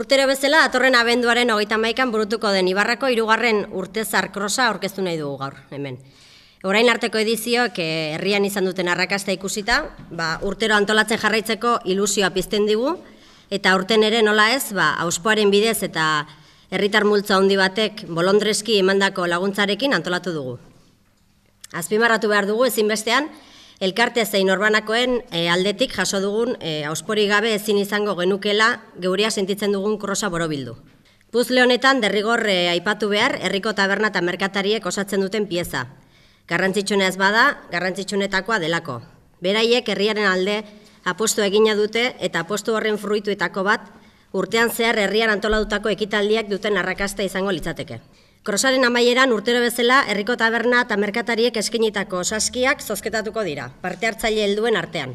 Urtero bezala, atorren abenduaren hogeita maikan burutuko den Ibarrako irugarren urte zarkrosa orkestu nahi dugu gaur, hemen. Orain arteko edizioak eh, herrian izan duten arrakasta ikusita, ba, urtero antolatzen jarraitzeko ilusioa pizten digu, eta urten ere nola ez, ba, auspoaren bidez eta herritar multza handi batek bolondreski emandako laguntzarekin antolatu dugu. Azpimarratu behar dugu ezinbestean, bestean, Elkarte zein orbanakoen e, eh, aldetik jaso dugun e, auspori gabe ezin izango genukela geuria sentitzen dugun krosa borobildu. Puzle honetan derrigor eh, aipatu behar herriko taberna eta merkatariek osatzen duten pieza. Garrantzitsune ez bada, garrantzitsunetakoa delako. Beraiek herriaren alde apostu egina dute eta apostu horren fruituetako bat urtean zehar herrian antoladutako ekitaldiak duten arrakasta izango litzateke. Krosaren amaieran urtero bezala herriko taberna eta merkatariek eskinitako saskiak zozketatuko dira, parte hartzaile helduen artean.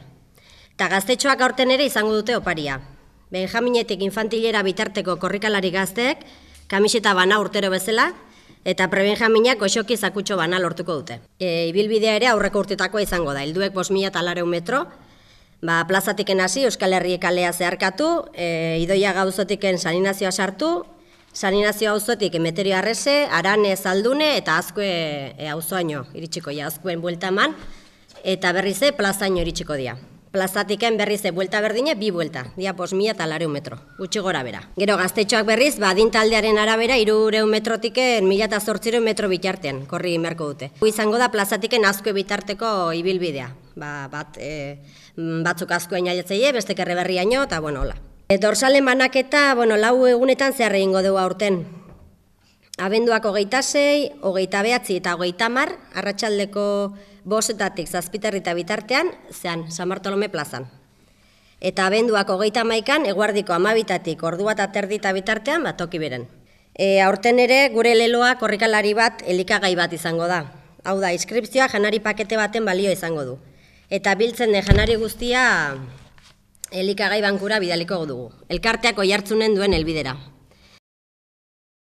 Ta gaztetxoak aurten ere izango dute oparia. Benjaminetik infantilera bitarteko korrikalari gazteek, kamiseta bana urtero bezala, eta prebenjaminak goxoki zakutxo bana lortuko dute. E, ibilbidea ere aurreko urtetakoa izango da, helduek mila eta metro, ba, plazatiken hasi Euskal Herriek alea zeharkatu, e, idoia gauzotiken saninazioa sartu, Saninazio auzotik emeterio arrese, arane zaldune eta azkue e, auzoaino iritsiko ja azkuen buelta eta berrize plazaino iritsiko dira. Plazatiken berriz berrize buelta berdine, bi buelta, dia mila eta lareun metro, gutxi gora bera. Gero gaztetxoak berriz, badin taldearen arabera, irureun metrotiken eh, mila eta zortzireun metro bitartean, korri merko dute. Izango da plazatiken azkue bitarteko ibilbidea, ba, bat, e, batzuk azkuen beste kerre ino, eta bueno, hola. E, dorsalen banaketa, bueno, lau egunetan zehar egingo dugu aurten. Abenduak hogeita zei, hogeita behatzi eta hogeita mar, arratsaldeko bosetatik zazpitarri eta bitartean, zean, San Bartolome plazan. Eta abenduak hogeita maikan, eguardiko amabitatik ordua eta terdi eta bitartean, bat toki beren. E, aurten ere, gure leloa korrikalari bat, elikagai bat izango da. Hau da, iskriptzioa janari pakete baten balio izango du. Eta biltzen den janari guztia, elikagai bankura bidaliko dugu. Elkarteako jartzunen duen helbidera.